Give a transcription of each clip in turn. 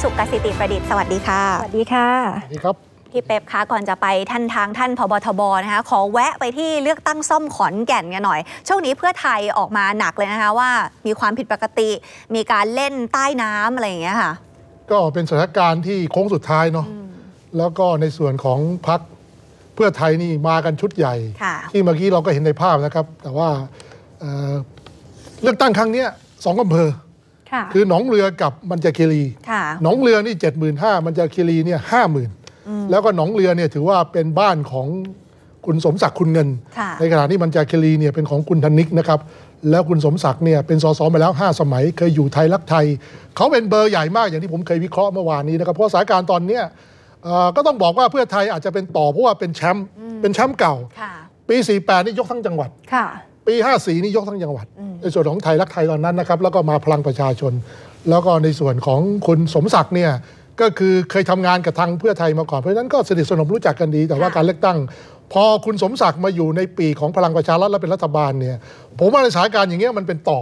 สุขกสิติประดิษฐ์ สวัสดีค่ะ สวัสดีค่ะ สวัสดีครับ พี่เป๊ปคะก่อนจะไปท่านทางท่านพบทบนะคะ ขอแวะไปที่เลือกตั้งซ่อมขอนแก่นกันหน่อย ช่วงนี้เพื่อไทยออกมาหนักเลยนะคะว่า มีความผิดปกติ มีการเล่นใต้น้ำอะไรอย่างเงี้ยค่ะ ก็เป็นสถานการณ์ที่โค้งสุดท้ายเนาะ แล้วก็ในส่วนของพักเพื่อไทยนี่มากันชุดใหญ่ ที่เมื่อกี้เราก็เห็นในภาพนะครับ แต่ว่าเลือกตั้งครั้งนี้สองอำเภอคือหนองเรือกับมันจะคีรีหนองเรือนี่เจ็ดหมื่นห้ามันจะคีรีเนี่ยห้าหมื่นแล้วก็หนองเรือเนี่ยถือว่าเป็นบ้านของคุณสมศักดิ์คุณเงิน ในขณะที่มันจะคีรีเนี่ยเป็นของคุณธนิกนะครับ แล้วคุณสมศักดิ์เนี่ยเป็นสสมาแล้ว 5 สมัย เคยอยู่ไทยรักไทย เขาเป็นเบอร์ใหญ่มากอย่างที่ผมเคยวิเคราะห์เมื่อวานนี้นะครับ เพราะสถานการณ์ตอนเนี้ยก็ต้องบอกว่าเพื่อไทยอาจจะเป็นต่อเพราะว่าเป็นแชมป์ เป็นแชมป์เก่า ปี48นี่ยกทั้งจังหวัดปี54นี่ยกทั้งจังหวัด ในส่วนของไทยรักไทยตอนนั้นนะครับ แล้วก็มาพลังประชาชน แล้วก็ในส่วนของคุณสมศักดิ์เนี่ยก็คือเคยทำงานกับทางเพื่อไทยมาก่อนเพราะฉะนั้นก็สนิทสนมรู้จักกันดีแต่ว่าการเลือกตั้ง พอคุณสมศักดิ์มาอยู่ในปีของพลังประชารัฐและเป็นรัฐบาลเนี่ยผมว่าในสถานการณ์อย่างเงี้ยมันเป็นต่อ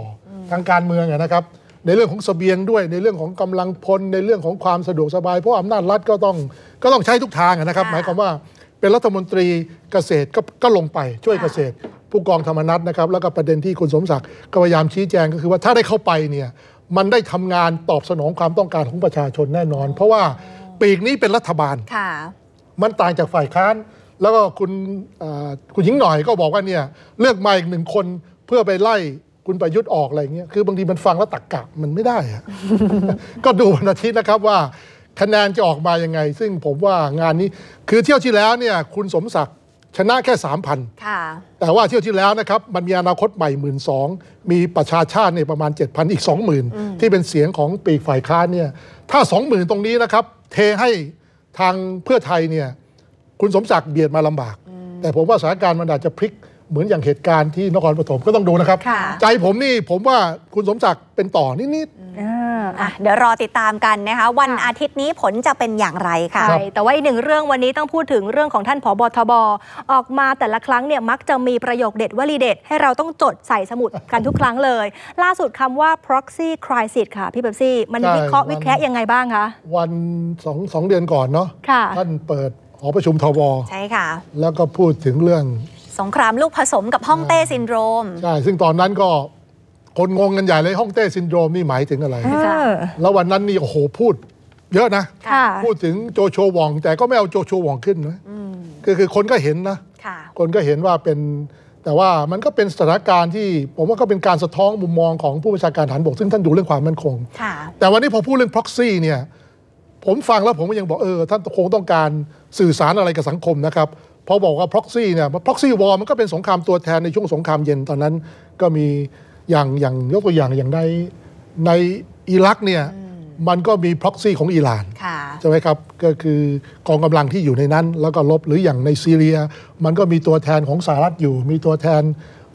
ทางการเมืองนะครับในเรื่องของสเสบียงด้วย ในเรื่องของกำลังพลในเรื่องของความสะดวกสบาย เพราะอำนาจรัฐก็ต้องก็ต้องใช้ทุกทางนะครับหมายความว่าเป็นรัฐมนตรีเกษตรก็ลงไปช่วยเกษตรผู้กองธรรมนัฐนะครับ แล้วก็ประเด็นที่คุณสมศักดิ์ก็พยายามชี้แจงก็คือว่าถ้าได้เข้าไปเนี่ยมันได้ทำงานตอบสนองความต้องการของประชาชนแน่นอน เพราะว่าปีกนี้เป็นรัฐบาล มันต่างจากฝ่ายค้านแล้วก็คุณคุณหญิงหน่อยก็บอกว่าเนี่ยเลือกมาอีกหนึ่งคนเพื่อไปไล่ คุณประยุทธ์ออกอะไรเงี้ยคือบางทีมันฟังแล้วตักกะมันไม่ได้ก็ดูวันอาทิตย์นะครับว่าคะแนนจะออกมายังไง ซึ่งผมว่างานนี้คือเที่ยวที่แล้วเนี่ยคุณสมศักดิ์ชนะแค่3 0 0พัน แต่ว่าเที่ยวที่แล้วนะครับ มันมีอนาคตใหม่หมื่นสองมีประชาชาติในประมาณ 7,000 อีก 20,000 ที่เป็นเสียงของปีกฝ่ายค้านเนี่ยถ้า 20,000 ตรงนี้นะครับ เทให้ทางเพื่อไทยเนี่ยคุณสมศักดิ์เบียดมาลำบาก แต่ผมว่าสถานการณ์มันอาจจะพลิกเหมือนอย่างเหตุการณ์ที่นครปฐมก็ต้องดูนะครับ ใจผมนี่ผมว่าคุณสมศักดิ์เป็นต่อนิดเดี๋ยวรอติดตามกันนะคะวันอาทิตย์นี้ผลจะเป็นอย่างไรค่ะใช่แต่ว่าอีกหนึ่งเรื่องวันนี้ต้องพูดถึงเรื่องของท่านผบทบออกมาแต่ละครั้งเนี่ยมักจะมีประโยคเด็ดวลีเด็ด ให้เราต้องจดใส่สมุดกันทุกครั้งเลย ล่าสุดคำว่า proxy crisis ค่ะ พี่เบบซี่มันวิเคราะห์วิเคราะห์ยังไงบ้างคะวันสองสองเดือนก่อนเนาะท่านเปิดหอประชุมทบใช่ค่ะ แล้วก็พูดถึงเรื่องสงครามลูกผสมกับห้องเต้ซินโดรมใช่ซึ่งตอนนั้นก็คนงงกันใหญ่เลยฮ่องเต้ซินโดรมนี่หมายถึงอะไรแล้ววันนั้นนี่โอ้โหพูด เยอะนะพูดถึงโจโฉวองแต่ก็ไม่เอาโจโฉวองขึ้นนะคือคือคนก็เห็นนะ คนก็เห็นว่าเป็น แต่ว่ามันก็เป็นสถานการณ์ที่ผมว่าก็เป็นการสะท้อนมุมมองของผู้บัญชาการฐานบกซึ่งท่านดูเรื่องความมั่นคง แต่วันนี้พอพูดเรื่อง proxy เนี่ยผมฟังแล้วผมก็ยังบอกเออท่านคงต้องการสื่อสารอะไรกับสังคมนะครับพอบอกว่า proxy เนี่ย proxy war มันก็เป็นสงครามตัวแทนในช่วงสงครามเย็นตอนนั้น ก็มีอย่างอย่างยกตัวอย่างอย่างในในอิรักเนี่ย มันก็มีพ็อกซี่ของอิหร่านใช่ไหมครับ ก็คือกองกำลังที่อยู่ในนั้น แล้วก็ลบหรืออย่างในซีเรีย มันก็มีตัวแทนของสหรัฐอยู่ มีตัวแทน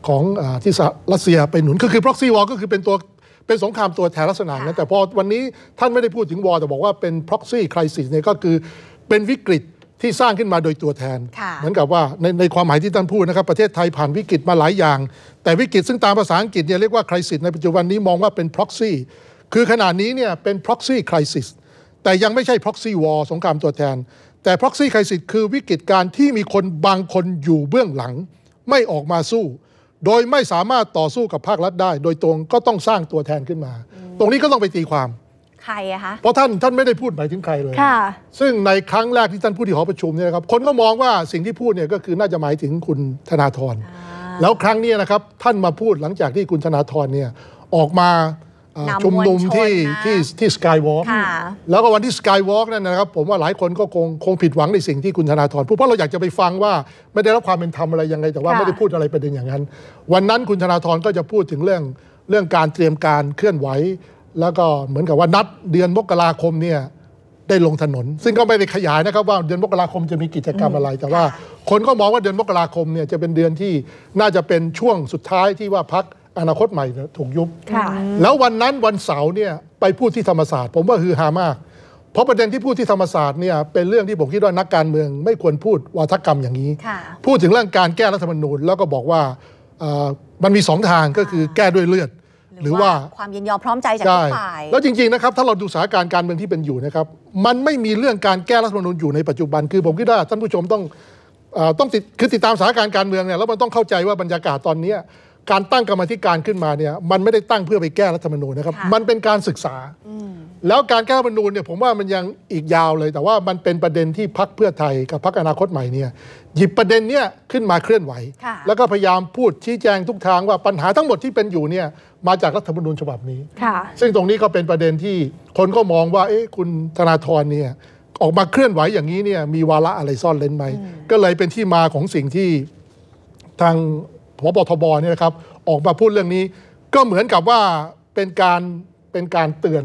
ของอที่รัสเซียไปหนุนก็คือพ็อกซี่วอลก็คือเป็นตัว เป็นสงครามตัวแทนลักษณะนั้นแต่พอวันนี้ท่านไม่ได้พูดถึงวอลแต่บอกว่าเป็นพ็อกซี่ใครสิเนี่ยก็คือเป็นวิกฤตที่สร้างขึ้นมาโดยตัวแทนเหมือนกับว่า ในในความหมายที่ท่านพูดนะครับประเทศไทยผ่านวิกฤตมาหลายอย่าง แต่วิกฤตซึ่งตามภาษาอังกฤษเนี่ยเรียกว่าคริสิสในปัจจุบันนี้มองว่าเป็นพ็อกซี่คือขณะนี้เนี่ยเป็นพ็อกซี่คริสิสแต่ยังไม่ใช่พ็อกซี่วอร์สงครามตัวแทน แต่พ็อกซี่คริสิสคือวิกฤตการที่มีคนบางคนอยู่เบื้องหลัง ไม่ออกมาสู้ โดยไม่สามารถต่อสู้กับภาครัฐได้ โดยตรงก็ต้องสร้างตัวแทนขึ้นมา ตรงนี้ก็ต้องไปตีความใครอะคะ เพราะท่านท่านไม่ได้พูดหมายถึงใครเลย ค่ะ ซึ่งในครั้งแรกที่ท่านพูดที่หอประชุมเนี่ยนะครับ คนก็มองว่าสิ่งที่พูดเนี่ยก็คือน่าจะหมายถึงคุณธนาธร แล้วครั้งนี้นะครับท่านมาพูดหลังจากที่คุณธนาธรเนี่ยออกมาชุมนุมที่ที่ที่ สกายวอล์กแล้วก็วันที่สกายวอล์กนั่นนะครับผมว่าหลายคนก็คงคงผิดหวังในสิ่งที่คุณธนาธรพูดเพราะเราอยากจะไปฟังว่าไม่ได้รับความเป็นธรรมอะไรยังไง แต่ว่าไม่ได้พูดอะไรประเด็นอย่างนั้น วันนั้นคุณธนาธรก็จะพูดถึงเรื่องเรื่องการเตรียมการเคลื่อนไหวแล้วก็เหมือนกับว่านัดเดือนมกราคมเนี่ยได้ลงถนน ซึ่งก็ไม่ได้ขยายนะครับว่าเดือนมกราคมจะมีกิจกรรมอะไร แต่ว่า คนก็มองว่าเดือนมกราคมเนี่ยจะเป็นเดือนที่น่าจะเป็นช่วงสุดท้ายที่ว่าพักอนาคตใหม่ถูกยุบแล้ววันนั้นวันเสาร์เนี่ยไปพูดที่ธรรมศาสตร์ผมว่าฮือฮามากเพราะประเด็นที่พูดที่ธรรมศาสตร์เนี่ยเป็นเรื่องที่ผมคิดว่านักการเมือง ไม่ควรพูดวาทกรรมอย่างนี้ พูดถึงเรื่องการแก้รัฐธรรมนูญแล้วก็บอกว่ามันมีสองทางก็คือแก้ด้วยเลือดหรือว่าความยินยอมพร้อมใจจากทุกฝ่ายแล้วจริงๆนะครับถ้าเราดูสถานการณ์การเมืองที่เป็นอยู่นะครับ มันไม่มีเรื่องการแก้รัฐธรรมนูญอยู่ในปัจจุบันคือผมคิดว่าท่านผู้ชมต้องต้องติดคือติดตามสถานการณ์การเมืองเนี่ยแล้วมันต้องเข้าใจว่าบรรยากาศตอนนี้การตั้งกรรมธิการขึ้นมาเนี่ยมันไม่ได้ตั้งเพื่อไปแก้รัฐธรรมนูญนะครับมันเป็นการศึกษาแล้วการแก้รัฐธรรมนูญเนี่ยผมว่ามันยังอีกยาวเลย แต่ว่ามันเป็นประเด็นที่พักเพื่อไทย กับพักอนาคตใหม่เนี่ยหยิบประเด็นเนี่ยขึ้นมาเคลื่อนไหว แล้วก็พยายามพูดชี้แจงทุกทางว่าปัญหาทั้งหมดที่เป็นอยู่เนี่ยมาจากรัฐธรรมนูญฉบับนี้ซึ่งตรงนี้ก็เป็นประเด็นที่คนก็มองว่า เอ๊ะคุณธนาธรเนี่ยออกมาเคลื่อนไหวอย่างนี้เนี่ย มีวาระอะไรซ่อนเล้นไหมก็เลยเป็นที่มาของสิ่งที่ทางพบทบเนี่ยนะครับออกมาพูดเรื่องนี้ ก็เหมือนกับว่าเป็นการเป็นการเตือน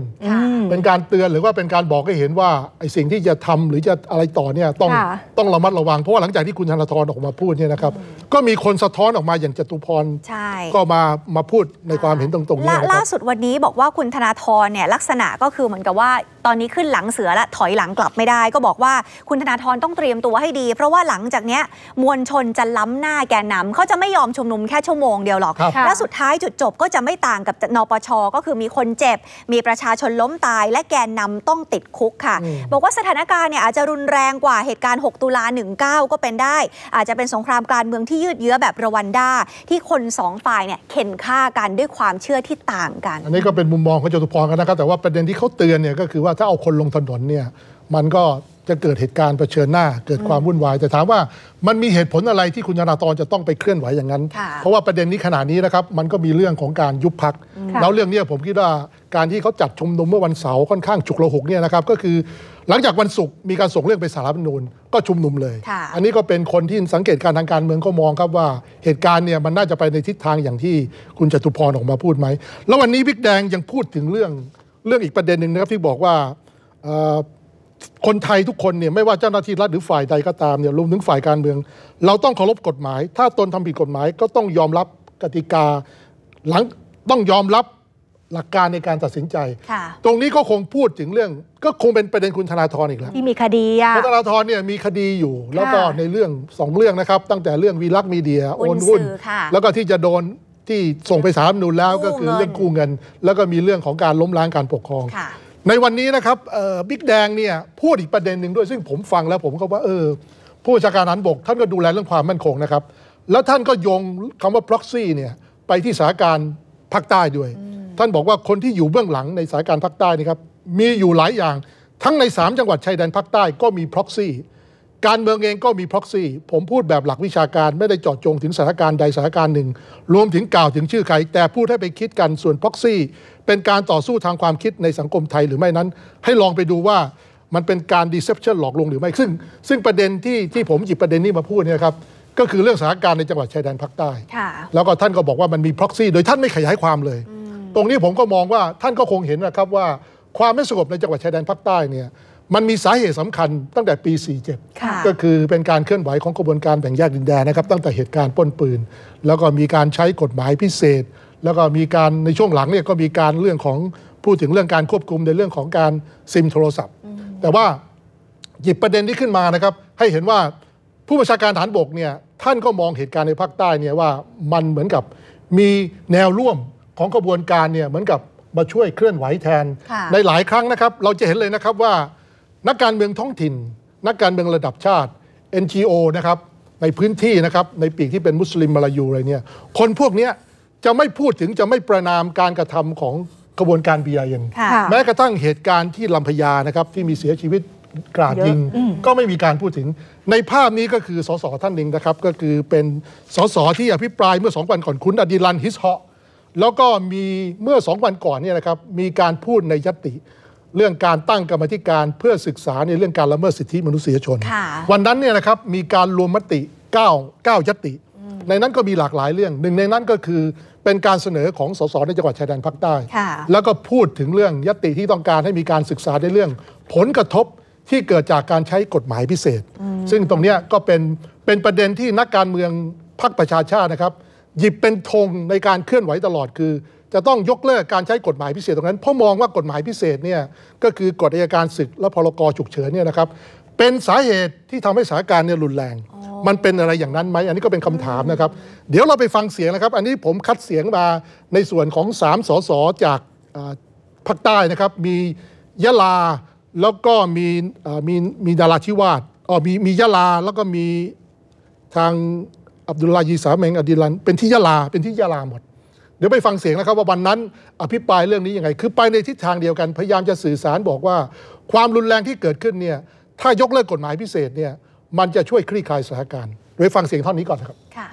เป็นการเตือนหรือว่าเป็นการบอกให้เห็นว่าไอ้สิ่งที่จะทำหรือจะอะไรต่อเนี่ยต้องต้องระมัดระวังเพราะว่าหลังจากที่คุณธนาธรออกมาพูดเนี่ยนะครับ ก็มีคนสะท้อนออกมาอย่างจตุพรก็มามาพูดในความเห็นตรงๆนี้ล่าสุดวันนี้บอกว่าคุณธนาธรเนี่ยลักษณะก็คือเหมือนกับว่าตอนนี้ขึ้นหลังเสือและ ถอยหลังกลับไม่ได้ก็บอกว่า คุณธนาธรต้องเตรียมตัวให้ดี เพราะว่าหลังจากนี้ มวลชนจะล้มหน้าแกนนำเขาจะไม่ยอมชุมนุมแค่ชั่วโมงเดียวหรอก และสุดท้ายจุดจบก็จะไม่ต่างกับ นปช ก็คือมีคนเจ็บ มีประชาชนล้มตายและแกนนำต้องติดคุกค่ะบอกว่าสถานการณ์เนี่ยอาจจะรุนแรงกว่าเหตุการณ์ 6 ตุลา19 ก็เป็นได้ อาจจะเป็นสงครามการเมืองที่ยืดเยื้อแบบรวันดาที่คนสองฝ่ายเนี่ยเข็นฆ่ากันด้วยความเชื่อที่ต่างกันอันนี้ก็เป็นมุมมองของจตุพรกันนะครับแต่ว่าประเด็นที่เขาเตือนเนี่ยก็คือว่าถ้าเอาคนลงถนนเนี่ยมันก็จะเกิดเหตุการณ์เผชิญหน้าเกิดความวุ่นวาย แต่ถามว่ามันมีเหตุผลอะไรที่คุณธนาธรจะต้องไปเคลื่อนไหวอย่างนั้น เพราะว่าประเด็นนี้ขณะนี้นะครับมันก็มีเรื่องของการยุบพักแล้วเรื่องนี้ผมคิดว่าการที่เขาจัดชุมนุมเมื่อวันเสาร์ค่อนข้างฉุกระหกเนี่ยนะครับก็คือหลังจากวันศุกร์มีการส่งเรื่องไปสารรัฐมนูลก็ชุมนุมเลย อันนี้ก็เป็นคนที่สังเกตการทางการเมืองก็มอง ครับว่าเหตุการณ์เนี่ยมันน่าจะไปในทิศทางอย่างที่คุณจตุพรออกมาพูดไหมแล้ววันนี้บิ๊กแดงยังพูดถึงเรื่องเรื่องอีกประเด็นหนึ่งนะครับที่บอกว่าคนไทยทุกคนเนี่ยไม่ว่าเจ้าหน้าที่รัฐหรือฝ่ายใดก็ตามเนี่ยรวมถึงฝ่ายการเมือง เราต้องเคารพกฎหมาย ถ้าตนทำผิดกฎหมายก็ต้องยอมรับกติกาหลังต้องยอมรับหลักการในการตัดสินใจ ตรงนี้ก็คงพูดถึงเรื่องก็คงเป็นประเด็นคุณธนาธรอีกแล้วที่มีคดีอ่ะคุณธนาธรเนี่ยมีคดีอยู่แล้วก็ในเรื่องสองเรื่องนะครับ ตั้งแต่เรื่องวีลักมีเดีย โอนหุ้นแล้วก็ที่จะโดนที่ส่งไปสามนูนแล้วก็คือเรื่องกู้เงิน แล้วก็มีเรื่องของการล้มล้างการปกครอง ในวันนี้นะครับบิ๊กแดงเนี่ยพูดอีกประเด็นหนึ่งด้วย ซึ่งผมฟังแล้วผมก็ว่า เออ ผู้จัดการนันบก ท่านก็ดูแลเรื่องความมั่นคงนะครับ แล้วท่านก็โยงคำว่า proxy เนี่ย ไปที่สาการภาคใต้ด้วย ท่านบอกว่าคนที่อยู่เบื้องหลังในสาการภาคใต้นี่ครับมีอยู่หลายอย่างทั้งใน3จังหวัดชายแดนภาคใต้ก็มี proxy การเมืองเองก็มีพ็อกซี่ผมพูดแบบหลักวิชาการไม่ได้เจาะจง ถึงสถานการณ์ใดสถานการณ์หนึ่ง รวมถึงกล่าวถึงชื่อใคร แต่พูดให้ไปคิดกันส่วนพ็อกซี่เป็นการต่อสู้ทางความคิดในสังคมไทยหรือไม่นั้น ให้ลองไปดูว่ามันเป็นการดีเซปชันหลอกลวงหรือไม่ ซึ่งซึ่งประเด็นที่ที่ผมหยิบประเด็นนี้มาพูดเนี่ยครับก็คือเรื่องสถานการณ์ในจังหวัดชายแดนภาคใต้แล้วก็ท่านก็บอกว่ามันมีพ็อกซี่โดยท่านไม่ขยายความเลย ตรงนี้ผมก็มองว่าท่านก็คงเห็นนะครับว่า ความไม่สงบในจังหวัดชายแดนภาคใต้เนี่ยมันมีสาเหตุสำคัญตั้งแต่ปี 47 ก็คือเป็นการเคลื่อนไหวของกระบวนการแบ่งแยกดินแดนนะครับ ตั้งแต่เหตุการณ์ป้นปืนแล้วก็มีการใช้กฎหมายพิเศษ แล้วก็มีการในช่วงหลังเนี่ยก็มีการเรื่องของพูดถึงเรื่องการควบคุมในเรื่องของการซิมโทรศัพท์ แต่ว่าหยิบประเด็นที่ขึ้นมานะครับ ให้เห็นว่าผู้ประชาการฐานบกเนี่ยท่านก็มองเหตุการณ์ในภาคใต้เนี่ยว่ามันเหมือนกับมีแนวร่วมของกระบวนการเนี่ยเหมือนกับมาช่วยเคลื่อนไหวแทนในหลายครั้งนะครับ เราจะเห็นเลยนะครับว่านักการเมืองท้องถิ่น นักการเมืองระดับชาติ NGO นะครับ ในพื้นที่นะครับในปีกที่เป็น มุสลิมมาลายูอะไรเนี่ยคนพวกนี้จะไม่พูดถึงจะไม่ประนามการกระทำของกระบวนการ BIN แม้กระทั่งเหตุการณ์ที่ลำพญานะครับ ที่มีเสียชีวิตกราดยิง ก็ไม่มีการพูดถึง ในภาพนี้ก็คือสสท่านหนึ่งนะครับก็คือเป็นสสที่อภิปรายเมื่อสองวันก่อนคุณอดีลันฮิสเฮอแล้วก็มีเมื่อสองวันก่อนเนี่ยนะครับมีการพูดในยติเรื่องการตั้งกรรมธิการเพื่อศึกษาในเรื่องการละเมิดสิทธิมนุษยชน วันนั้นเนี่ยนะครับมีการรวมมติ 9 9ยติ ในนั้นก็มีหลากหลายเรื่อง หนึ่งในนั้นก็คือเป็นการเสนอของสสในจังหวัดชายแดนภาคใต้แล้วก็พูดถึงเรื่องยติที่ต้องการให้มีการศึกษาในเรื่อง ผลกระทบที่เกิดจากการใช้กฎหมายพิเศษ ซึ่งตรงนี้ก็เป็นเป็นประเด็นที่นักการเมืองพรรคประชาชาตินะครับ หยิบเป็นธงในการเคลื่อนไหวตลอดคือจะต้องยกเลิกการใช้กฎหมายพิเศษตรงนั้น เพราะมองว่ากฎหมายพิเศษเนี่ยก็คือกฎอัยการศึกและพรกฉุกเฉินเนี่ยนะครับเป็นสาเหตุที่ทำให้สถานการณ์เนี่ยรุนแรง มันเป็นอะไรอย่างนั้นไหมอันนี้ก็เป็นคำถามนะครับ เดี๋ยวเราไปฟังเสียงนะครับ อันนี้ผมคัดเสียงมาในส่วนของ 3สสจากภาคใต้นะครับ มียะลาแล้วก็มีมีมีดาราชิวาดอ๋อมีมียะลาแล้วก็มีทางอับดุลลายีสาเมงอดีลันเป็นที่ยะลาเป็นที่ยะลาหมดเดี๋ยวไปฟังเสียงนะครับว่าวันนั้นอภิปรายเรื่องนี้ยังไง คือไปในทิศทางเดียวกัน พยายามจะสื่อสารบอกว่า ความรุนแรงที่เกิดขึ้นเนี่ยถ้ายกเลิกกฎหมายพิเศษเนี่ย มันจะช่วยคลี่คลายสถานการณ์โดยฟังเสียงเท่านี้ก่อนนะครับ ค่ะ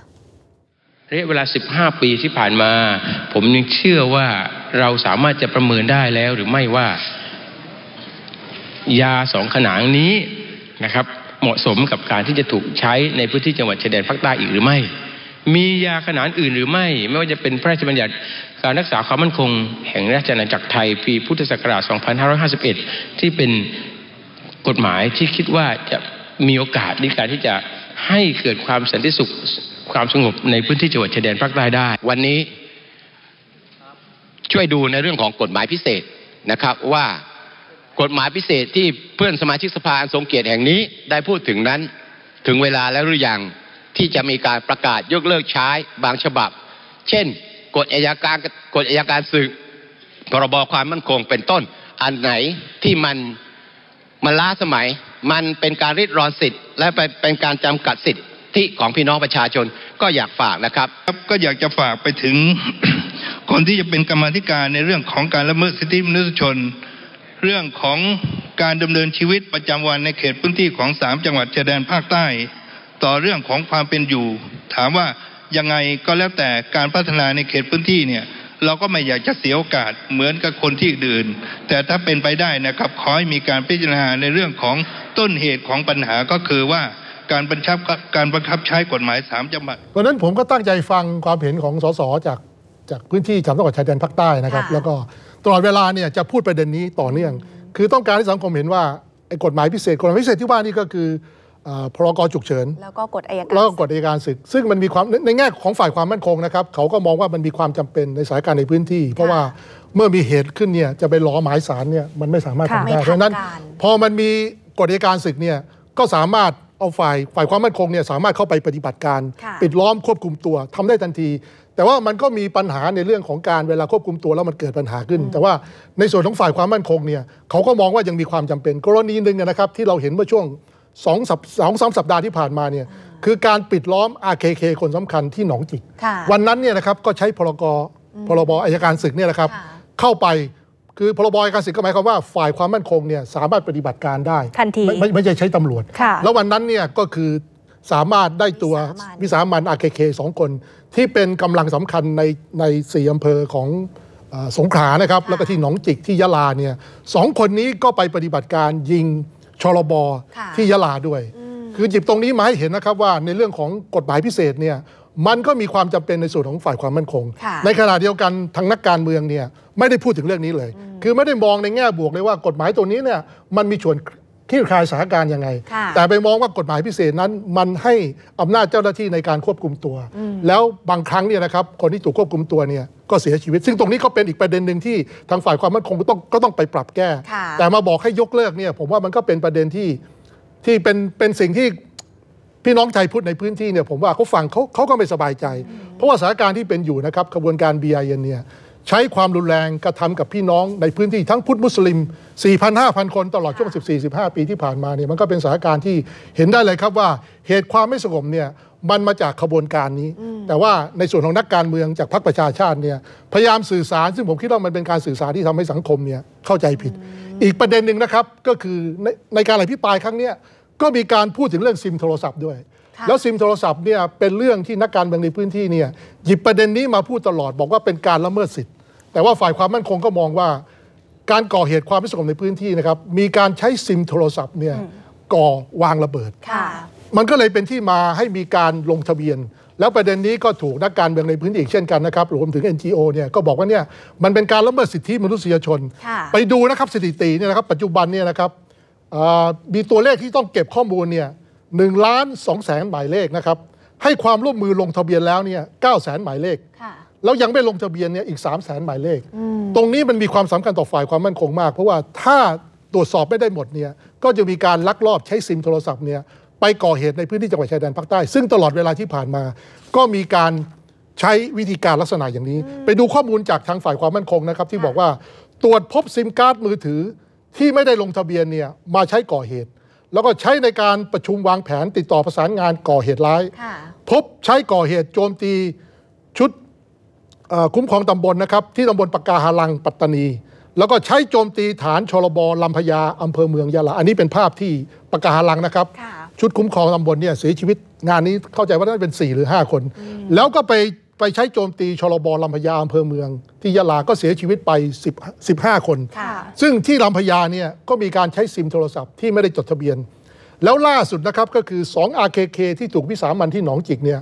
ระยะเวลา 15 ปีที่ผ่านมา ผมยังเชื่อว่าเราสามารถจะประเมินได้แล้วหรือไม่ว่า ยาสองขนางนี้นะครับ เหมาะสมกับการที่จะถูกใช้ในพื้นที่จังหวัดชายแดนภาคใต้อีกหรือไม่มียาขนานอื่นหรือไม่ ไม่ว่าจะเป็นพระราชบัญญัติ การรักษาความมั่นคง แห่งราชอาณาจักรไทยปีพุทธศักราช 2551 ที่เป็นกฎหมายที่คิดว่าจะมีโอกาสในการที่จะให้เกิดความสันติสุขความสงบในพื้นที่จังหวัดชายแดนภาคใต้ได้ วันนี้ช่วยดูในเรื่องของกฎหมายพิเศษนะครับ ว่ากฎหมายพิเศษที่เพื่อนสมาชิกสภาทรงเกียรติแห่งนี้ได้พูดถึงนั้นถึงเวลาแล้วหรือยังที่จะมีการประกาศยกเลิกใช้บางฉบับ เช่น กฎอายการกฎอายการสืบพรบความมั่นคง เป็นต้น อันไหนที่มันมันล้าสมัย มันเป็นการริดรอนสิทธิ์และเป็นการจำกัดสิทธิของพี่น้องประชาชน ก็อยากฝากนะครับ ก็อยากจะฝากไปถึงคนที่จะเป็นกรรมธิการในเรื่องของการละเมิดสิทธิมนุษยชน เรื่องของการดำเนินชีวิตประจำวันในเขตพื้นที่ของสามจังหวัดชายแดนภาคใต้ต่อเรื่องของความเป็นอยู่ถามว่ายังไงก็แล้วแต่การพัฒนาในเขตพื้นที่เนี่ยเราก็ไม่อยากจะเสียโอกาส เหมือนกับคนที่อื่น แต่ถ้าเป็นไปได้นะครับขอให้มีการพิจารณาในเรื่องของต้นเหตุของปัญหาก็คือว่าการบังคับการบังคับใช้กฎหมายสามจังหวัดวันนั้นผมก็ตั้งใจฟังความเห็นของสสจากจากพื้นที่จังหวัดชายแดนภาคใต้นะครับ แล้วก็ตลอดเวลาเนี่ยจะพูดประเด็นนี้ต่อเนื่อง คือต้องการให้สังคมเห็นว่าไอ้กฎหมายพิเศษกฎหมายพิเศษที่ว่านี่ก็คือพรกฉุกเฉินแล้วก็กฎอายการแล้วก็กฎอายการศึก ซึ่งมันมีความ ในแง่ของฝ่ายความมั่นคงนะครับเขาก็มองว่ามันมีความจำเป็นในสายการในพื้นที่ เพราะว่าเมื่อมีเหตุขึ้นเนี่ยจะไปล้อหมายสารเนี่ยมันไม่สามารถทำได้เพราะนั้นพอมันมีกฎอายการศึกเนี่ยก็สามารถเอาฝ่ายฝ่ายความมั่นคงเนี่ยสามารถเข้าไปปฏิบัติการ ปิดล้อมควบคุมตัวทำได้ทันที แต่ว่ามันก็มีปัญหาในเรื่องของการเวลาควบคุมตัวแล้วมันเกิดปัญหาขึ้น แต่ว่าในส่วนของฝ่ายความมั่นคงเนี่ยเขาก็มองว่ายังมีความจำเป็นกรณีหนึ่งนะครับที่เราเห็นเมื่อช่วงสองสองสามสัปดาห์ที่ผ่านมาเนี่ยคือการปิดล้อม RKK คนสำคัญที่หนองจิก วันนั้นเนี่ยนะครับก็ใช้พรกพรบอายการศึกเนี่ยแหละครับเข้าไปคือพรบอยการศึกก็หมายความว่า ฝ่ายความมั่นคงเนี่ยสามารถปฏิบัติการได้ทันทีไม่ไม่ใช่ใช้ตำรวจ แล้ววันนั้นเนี่ยก็คือสามารถได้ตัววิสามันอาเคเคสองคนที่เป็นกำลังสำคัญในในสี่อำเภอของสงขลานะครับแล้วก็ที่หนองจิกที่ยะลาเนี่ยสองคนนี้ก็ไปปฏิบัติการยิงชรบที่ยะลาด้วย คือหยิบตรงนี้มาให้เห็นนะครับว่าในเรื่องของกฎ หมายพิเศษเนี่ยมันก็มีความจำเป็นในส่วนของฝ่ายความมั่นคง ในขณะเดียวกันทางนักการเมืองเนี่ยไม่ได้พูดถึงเรื่องนี้เลย คือไม่ได้มองในแง่บวกเลยว่ากฎหมายตัวนี้เนี่ยมันมีส่วนลี่คลายสถานการณ์ยังไง แต่ไปมองว่ากฎหมายพิเศษนั้น มันให้อำนาจเจ้าหน้าที่ในการควบคุมตัว แล้วบางครั้งเนี่ยนะครับ คนที่ถูกควบคุมตัวเนี่ยก็เสียชีวิต ซึ่งตรงนี้ก็เป็นอีกประเด็นหนึ่งที่ทางฝ่ายความมั่นคงก็ต้องก็ต้องไปปรับแก้ แต่มาบอกให้ยกเลิกเนี่ยผมว่ามันก็เป็นประเด็นที่ที่เป็นเป็นสิ่งที่พี่น้องไทยพุทธในพื้นที่เนี่ยผมว่าเขาฟังเขาเขาก็ไม่สบายใจ เพราะว่าสถานการณ์ที่เป็นอยู่นะครับขบวนการ BIN เนี่ยใช้ความรุนแรงกระทำกับพี่น้องในพื้นที่ทั้งพุทธมุสลิม 4,500 คนตลอดช่วง 14-15 ปีที่ผ่านมาเนี่ยมันก็เป็นสถานการณ์ที่เห็นได้เลยครับว่าเหตุความไม่สงบเนี่ยมันมาจากขบวนการนี้ แต่ว่าในส่วนของนักการเมืองจากพรรคประชาชาติเนี่ยพยายามสื่อสาร ซึ่งผมคิดว่ามันเป็นการสื่อสารที่ทำให้สังคมเนี่ยเข้าใจผิด อีกประเด็นหนึ่งนะครับก็คือในในการอภิปรายครั้งนี้ก็มีการพูดถึงเรื่องซิมโทรศัพท์ด้วย แล้วซิมโทรศัพท์เนี่ยเป็นเรื่องที่นักการเมืองในพื้นที่เนี่ยหยิบประเด็นนี้มาพูดตลอดบอกว่าเป็นการละเมิดสิทธิแต่ว่าฝ่ายความมั่นคงก็มองว่า การก่อเหตุความไม่สงบในพื้นที่นะครับมีการใช้ซิมโทรศัพท์เนี่ยก่อวางระเบิด มันก็เลยเป็นที่มาให้มีการลงทะเบียน แล้วประเด็นนี้ก็ถูกนักการเมืองในพื้นที่อีกเช่นกันนะครับ รวมถึง NGO เนี่ยก็บอกว่าเนี่ยมันเป็นการละเมิดสิทธิมนุษยชน ไปดูนะครับสถิติเนี่ยนะครับ ปัจจุบันเนี่ยนะครับมีตัวเลขที่ต้องเก็บข้อมูลเนี่ยหนึ่งล้านสองแสนหมายเลขนะครับให้ความร่วมมือลงทะเบียนแล้วเนี่ยเก้าแสนหมายเลขแล้วยังไม่ลงทะเบียนเนี่ยอีก3 0 0แสนหมายเลข ตรงนี้มันมีความสำคัญต่อฝ่ายความมั่นคงมาก เพราะว่าถ้าตรวจสอบไม่ได้หมดเนี่ยก็จะมีการลักลอบใช้ซิมโทรศัพท์เนี่ยไปก่อเหตุในพื้นที่จังหวัดชายแดนภาคใต้ ซึ่งตลอดเวลาที่ผ่านมา ก็มีการใช้วิธีการลักษณะอย่างนี้ ไปดูข้อมูลจากทางฝ่ายความมั่นคงนะครับที่บอกว่าตรวจพบซิมการ์ดมือถือที่ไม่ได้ลงทะเบียนเนี่ยมาใช้ก่อเหตุ แล้วก็ใช้ในการประชุมวางแผนติดต่อประสานงานก่อเหตุร้ายพบใช้ก่อเหตุโจมตีชุดคุ้มครองตำบลนะครับที่ตำบลปากกาหารังปัตตานี แล้วก็ใช้โจมตีฐานชลบลำพญาอำเภอเมืองยะลาอันนี้เป็นภาพที่ปากกาหารังนะครับชุดคุ้มครองตำบลเนี่ยเสียชีวิตงานนี้เข้าใจว่าน่าจะเป็น 4หรือ5คน แล้วก็ไปไปใช้โจมตีชลบลำพญาอำเภอเมือง ที่ยะลาก็เสียชีวิตไป10 15 คนซึ่งที่ลำพญาเนี่ยก็มีการใช้ซิมโทรศัพท์ที่ไม่ได้จดทะเบียน แล้วล่าสุดนะครับก็คือ2 RKK ที่ถูกวิสามันที่หนองจิกเนี่ย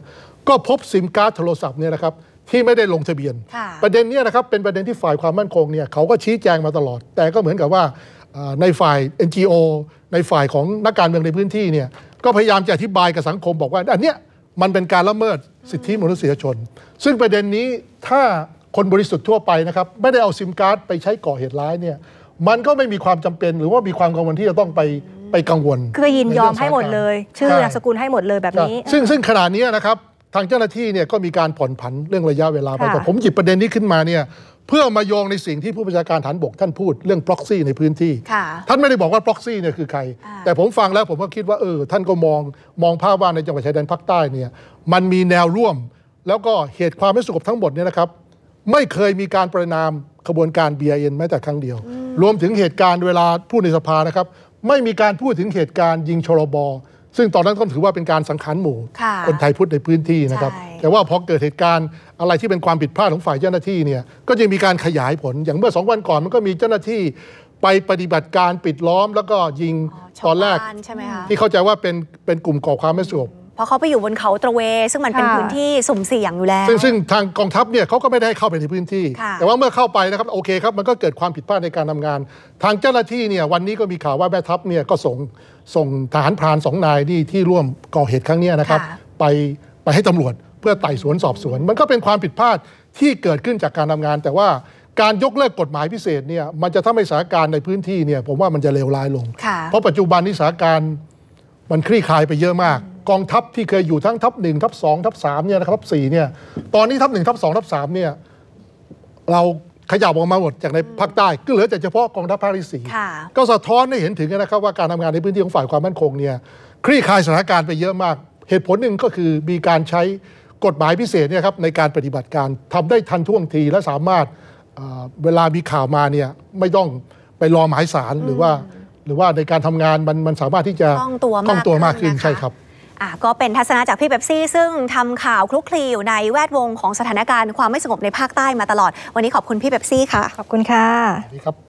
ก็พบซิมการ์ดโทรศัพท์เนี่ยนะครับที่ไม่ได้ลงทะเบียน ประเด็นนี้นะครับเป็นประเด็นที่ฝ่ายความมั่นคงเนี่ยเขาก็ชี้แจงมาตลอด แต่ก็เหมือนกับว่าในฝ่าย NGO ในฝ่ายของนักการเมืองในพื้นที่เนี่ยก็พยายามจะอธิบายกับสังคมบอกว่าอันเนี้ยมันเป็นการละเมิดสิทธิมนุษยชน ซึ่งประเด็นนี้ถ้าคนบริสุทธิ์ทั่วไปนะครับไม่ได้เอาซิมการ์ดไปใช้ก่อเหตุร้ายเนี่ยมันก็ไม่มีความจำเป็นหรือว่ามีความกังวลที่จะต้องไปไปกังวลคือยินยอมให้หมดเลย ชื่อสกุลให้หมดเลยแบบนี้ซึ่งซึ่งขณะนี้นะครับทางเจ้าหน้าที่เนี่ยก็มีการผ่อนผันเรื่องระยะเวลาไปแต่ผมหยิบประเด็นนี้ขึ้นมาเนี่ยเพื่อมาโยงในสิ่งที่ผู้บัญชาการฐานบก ท่านพูดเรื่อง proxy ในพื้นที่ท่านไม่ได้บอกว่า proxy เนี่ยคือใคร แต่ผมฟังแล้วผมก็คิดว่าเออท่านก็มองมองภาพว่าในจังหวัดชายแดนภาคใต้เนี่ยมันมีแนวร่วม แล้วก็เหตุความไม่สุขทั้งหมดเนี่ยนะครับ ไม่เคยมีการประนามขบวนการ BIN แม้แต่ครั้งเดียว รวมถึงเหตุการณ์เวลาพูดในสภานะครับ ไม่มีการพูดถึงเหตุการณ์ยิงชลบซึ่งตอนนั้นก็ถือว่าเป็นการสังขารหมู่คนไทยพุทธในพื้นที่นะครับ แต่ว่าพอเกิดเหตุการณ์อะไรที่เป็นความผิดพลาดของฝ่ายเจ้าหน้าที่เนี่ยก็ยังมีการขยายผลอย่างเมื่อสองวันก่อน มันก็มีเจ้าหน้าที่ ไปปฏิบัติการปิดล้อมแล้วก็ยิงตอนแรกที่เข้าใจว่าเป็นเป็นกลุ่มก่อความไม่สงบเพราะเขาไปอยู่บนเขาตระเว ซึ่งมันเป็นพื้นที่สุ่มเสี่ยงอยู่แล้ว ซึ่งทางกองทัพเนี่ยเขาก็ไม่ได้เข้าไปในพื้นที่ แต่ว่าเมื่อเข้าไปนะครับโอเคครับมันก็เกิดความผิดพลาดในการทำงาน ทางเจ้าหน้าที่เนี่ยวันนี้ก็มีข่าวว่าแม่ทัพเนี่ยก็ส่งส่งทหารพรานสองนาย ที่ที่ร่วมก่อเหตุครั้งนี้นะครับ ไปไปให้ตำรวจเพื่อไต่สวนสอบสวน มันก็เป็นความผิดพลาดที่เกิดขึ้นจากการทำงาน แต่ว่าการยกเลิกกฎหมายพิเศษเนี่ยมันจะทำให้สถานการณ์ในพื้นที่เนี่ยผมว่ามันจะเลวร้ายลงเพราะปัจจุบันนี้สถานการณ์มันคลี่คลายไปเยอะมาก กองทัพที่เคยอยู่ทั้งทัพหนึ่งทัพสองทัพสามเนี่ยนะครับทัพสี่เนี่ยตอนนี้ทัพหนึ่งทัพสองทัพสามเนี่ยเราขยับออกมาหมด จากในภาคใต้ ก็เหลือแต่เฉพาะกองทัพภาคที่สี่ก็สะท้อนให้เห็นถึงนะครับว่าการทำงานในพื้นที่ของฝ่ายความมั่นคงเนี่ยคลี่คลายสถานการณ์ไปเยอะมาก เหตุผลหนึ่งก็คือมีการใช้กฎหมายพิเศษเนี่ยครับในการปฏิบัติการทำได้ทันท่วงทีและสามารถเวลามีข่าวมาเนี่ยไม่ต้องไปรอหมายสารหรือว่า หรือว่าในการทำงานมันมันสามารถที่จะคล่องตัวมากขึ้นใช่ครับ่ะก็เป็นทัศนะจากพี่เบบซี่ ซึ่งทำข่าวคลุกคลีอยู่ในแวดวงของสถานการณ์ความไม่สงบในภาคใต้มาตลอด วันนี้ขอบคุณพี่เบบซี่ค่ะ ขอบคุณค่ะสวัสดีครับ